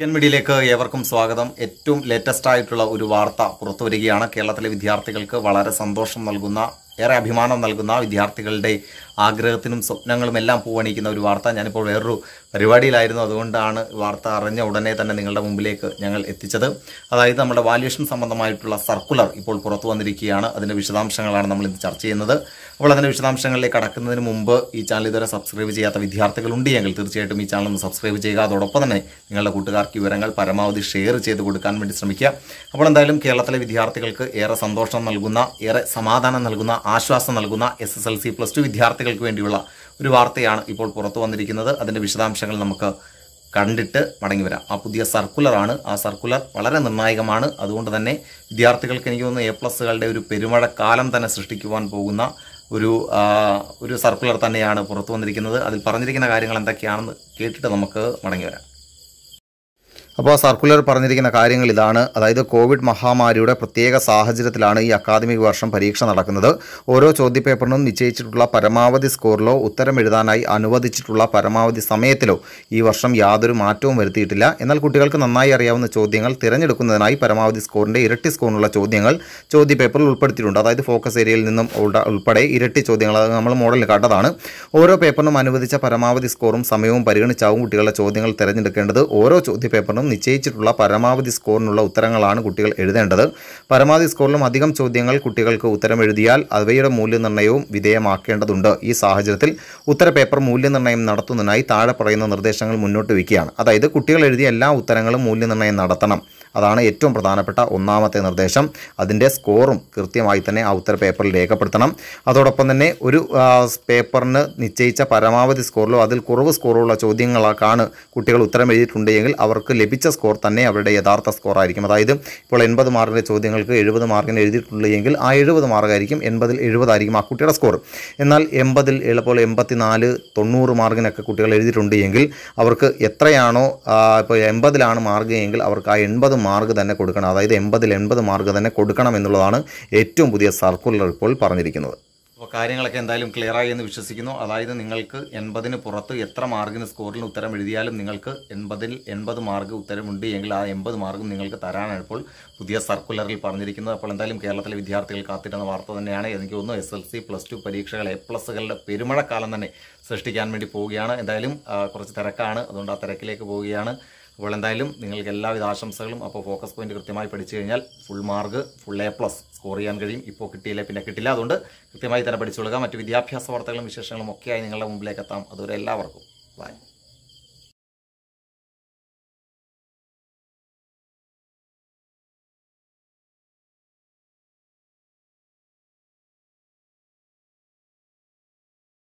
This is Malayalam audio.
കെൻ മീഡിയയിലേക്ക് ഏവർക്കും സ്വാഗതം ഏറ്റവും ലേറ്റസ്റ്റ് ആയിട്ടുള്ള ഒരു വാർത്ത പുറത്തുവരികയാണ് കേരളത്തിലെ വിദ്യാർത്ഥികൾക്ക് വളരെ സന്തോഷം നൽകുന്ന ഏറെ അഭിമാനം നൽകുന്ന വിദ്യാർത്ഥികളുടെ ആഗ്രഹത്തിനും സ്വപ്നങ്ങളും എല്ലാം പൂവണിക്കുന്ന ഒരു വാർത്ത ഞാനിപ്പോൾ വേറൊരു പരിപാടിയിലായിരുന്നു അതുകൊണ്ടാണ് വാർത്ത അറിഞ്ഞ ഉടനെ തന്നെ നിങ്ങളുടെ മുമ്പിലേക്ക് ഞങ്ങൾ എത്തിച്ചത് അതായത് നമ്മുടെ വാല്യുവേഷൻ സംബന്ധമായിട്ടുള്ള സർക്കുലർ ഇപ്പോൾ പുറത്തു വന്നിരിക്കുകയാണ് അതിൻ്റെ വിശദാംശങ്ങളാണ് നമ്മൾ ഇന്ന് ചർച്ച ചെയ്യുന്നത് അപ്പോൾ അതിൻ്റെ വിശദാംശങ്ങളിലേക്ക് കടക്കുന്നതിന് മുമ്പ് ഈ ചാനൽ ഇതുവരെ സബ്സ്ക്രൈബ് ചെയ്യാത്ത വിദ്യാർത്ഥികളുണ്ട് എങ്കിൽ തീർച്ചയായിട്ടും ഈ ചാനൽ ഒന്ന് സബ്സ്ക്രൈബ് ചെയ്യുക അതോടൊപ്പം തന്നെ നിങ്ങളുടെ കൂട്ടുകാർക്ക് വിവരങ്ങൾ പരമാവധി ഷെയർ ചെയ്ത് കൊടുക്കാൻ വേണ്ടി ശ്രമിക്കുക അപ്പോൾ എന്തായാലും കേരളത്തിലെ വിദ്യാർത്ഥികൾക്ക് ഏറെ സന്തോഷം നൽകുന്ന ഏറെ സമാധാനം നൽകുന്ന ആശ്വാസം നൽകുന്ന S S L C plus two വിദ്യാർത്ഥികൾക്ക് വേണ്ടിയുള്ള ഒരു വാർത്തയാണ് ഇപ്പോൾ പുറത്തു വന്നിരിക്കുന്നത് അതിൻ്റെ വിശദാംശങ്ങൾ നമുക്ക് കണ്ടിട്ട് മടങ്ങി വരാം ആ പുതിയ സർക്കുലറാണ് ആ സർക്കുലർ വളരെ നിർണായകമാണ് അതുകൊണ്ട് തന്നെ വിദ്യാർത്ഥികൾക്ക് എനിക്ക് തോന്നുന്നു എ പ്ലസ്സുകളുടെ ഒരു പെരുമഴക്കാലം തന്നെ സൃഷ്ടിക്കുവാൻ പോകുന്ന ഒരു ഒരു സർക്കുലർ തന്നെയാണ് പുറത്തു വന്നിരിക്കുന്നത് അതിൽ പറഞ്ഞിരിക്കുന്ന കാര്യങ്ങൾ എന്തൊക്കെയാണെന്ന് കേട്ടിട്ട് നമുക്ക് മടങ്ങി വരാം അപ്പോൾ സർക്കുലർ പറഞ്ഞിരിക്കുന്ന കാര്യങ്ങൾ ഇതാണ് അതായത് കോവിഡ് മഹാമാരിയുടെ പ്രത്യേക സാഹചര്യത്തിലാണ് ഈ അക്കാദമിക് വർഷം പരീക്ഷ നടക്കുന്നത് ഓരോ ചോദ്യപേപ്പറിനും നിശ്ചയിച്ചിട്ടുള്ള പരമാവധി സ്കോറിലോ ഉത്തരം എഴുതാനായി അനുവദിച്ചിട്ടുള്ള പരമാവധി സമയത്തിലോ ഈ വർഷം യാതൊരു മാറ്റവും വരുത്തിയിട്ടില്ല എന്നാൽ കുട്ടികൾക്ക് നന്നായി അറിയാവുന്ന ചോദ്യങ്ങൾ തിരഞ്ഞെടുക്കുന്നതിനായി പരമാവധി സ്കോറിൻ്റെ ഇരട്ടി സ്കോറിനുള്ള ചോദ്യങ്ങൾ ചോദ്യപേപ്പറിൽ ഉൾപ്പെടുത്തിയിട്ടുണ്ട് അതായത് ഫോക്കസ് ഏരിയയിൽ നിന്നും ഉൾപ്പെടെ ഇരട്ടി ചോദ്യങ്ങൾ അത് നമ്മൾ മോഡലിൽ കണ്ടതാണ് ഓരോ പേപ്പറിനും അനുവദിച്ച പരമാവധി സ്കോറും സമയവും പരിഗണിച്ചാവും കുട്ടികളുടെ ചോദ്യങ്ങൾ തിരഞ്ഞെടുക്കേണ്ടത് ഓരോ ചോദ്യപേപ്പറിനും പ്രകാരം നിശ്ചയിച്ചിട്ടുള്ള പരമാവധി സ്കോറിനുള്ള ഉത്തരങ്ങളാണ് കുട്ടികൾ എഴുതേണ്ടത് പരമാവധി സ്കോറിലും അധികം ചോദ്യങ്ങൾ കുട്ടികൾക്ക് ഉത്തരം എഴുതിയാൽ അവയുടെ മൂല്യനിർണ്ണയവും വിധേയമാക്കേണ്ടതുണ്ട് ഈ സാഹചര്യത്തിൽ ഉത്തരപേപ്പർ മൂല്യനിർണ്ണയം നടത്തുന്നതിനായി താഴെ പറയുന്ന നിർദ്ദേശങ്ങൾ മുന്നോട്ട് വയ്ക്കുകയാണ് അതായത് കുട്ടികൾ എഴുതിയ എല്ലാ ഉത്തരങ്ങളും മൂല്യനിർണ്ണയം നടത്തണം അതാണ് ഏറ്റവും പ്രധാനപ്പെട്ട ഒന്നാമത്തെ നിർദ്ദേശം അതിൻ്റെ സ്കോറും കൃത്യമായി തന്നെ ആ ഉത്തര പേപ്പറിൽ രേഖപ്പെടുത്തണം അതോടൊപ്പം തന്നെ ഒരു പേപ്പറിന് നിശ്ചയിച്ച പരമാവധി സ്കോറിലോ അതിൽ കുറവ് സ്കോറുള്ള ചോദ്യങ്ങളാണ് കുട്ടികൾ ഉത്തരം എഴുതിയിട്ടുണ്ടെങ്കിൽ അവർക്ക് ലഭിച്ച സ്കോർ തന്നെ അവരുടെ യഥാർത്ഥ സ്കോറായിരിക്കും അതായത് ഇപ്പോൾ എൺപത് മാർക്കിൻ്റെ ചോദ്യങ്ങൾക്ക് എഴുപത് മാർക്കിന് എഴുതിയിട്ടുള്ളൂ എങ്കിൽ ആ എഴുപത് മാർക്കായിരിക്കും എൺപതിൽ എഴുപതായിരിക്കും ആ കുട്ടിയുടെ സ്കോർ എന്നാൽ എൺപതിൽ എൺപത്തി നാല് തൊണ്ണൂറ് മാർക്കിനൊക്കെ കുട്ടികൾ എഴുതിയിട്ടുണ്ട് എങ്കിൽ അവർക്ക് എത്രയാണോ ഇപ്പോൾ എൺപതിലാണ് മാർക്ക് എങ്കിൽ അവർക്ക് ആ എൺപത് മാർക്ക് തന്നെ കൊടുക്കണം അതായത് എൺപതിൽ എൺപത് മാർക്ക് തന്നെ കൊടുക്കണം എന്നുള്ളതാണ് ഏറ്റവും പുതിയ സർക്കുലർ ഇപ്പോൾ പറഞ്ഞിരിക്കുന്നത് അപ്പോൾ കാര്യങ്ങളൊക്കെ എന്തായാലും ക്ലിയർ ആയി എന്ന് വിശ്വസിക്കുന്നു അതായത് നിങ്ങൾക്ക് എൺപതിന് പുറത്ത് എത്ര മാർക്കിന് സ്കോറിൽ ഉത്തരം എഴുതിയാലും നിങ്ങൾക്ക് എൺപതിൽ എൺപത് മാർക്ക് ഉത്തരമുണ്ട് എങ്കിൽ ആ എൺപത് മാർക്കും നിങ്ങൾക്ക് തരാനാണ് ഇപ്പോൾ പുതിയ സർക്കുലറിൽ പറഞ്ഞിരിക്കുന്നത് അപ്പോൾ എന്തായാലും കേരളത്തിലെ വിദ്യാർത്ഥികൾ കാത്തിരുന്ന വാർത്ത തന്നെയാണ് എനിക്ക് തോന്നുന്നു S L C plus two പരീക്ഷകൾ എ പ്ലസുകളുടെ പെരുമഴക്കാലം തന്നെ സൃഷ്ടിക്കാൻ വേണ്ടി പോവുകയാണ് എന്തായാലും കുറച്ച് തിരക്കാണ് അതുകൊണ്ട് ആ തിരക്കിലേക്ക് പോവുകയാണ് അപ്പോൾ എന്തായാലും നിങ്ങൾക്ക് എല്ലാവിധ ആശംസകളും അപ്പോൾ ഫോക്കസ് പോയിന്റ് കൃത്യമായി പഠിച്ചു കഴിഞ്ഞാൽ full mark full A plus score ചെയ്യാൻ കഴിയും ഇപ്പോൾ കിട്ടിയില്ല പിന്നെ കിട്ടില്ല അതുകൊണ്ട് കൃത്യമായി തന്നെ പഠിച്ചു മറ്റ് വിദ്യാഭ്യാസ വാർത്തകളും വിശേഷങ്ങളും ഒക്കെയായി നിങ്ങളുടെ മുമ്പിലേക്ക് എത്താം അതുവരെ എല്ലാവർക്കും ബൈ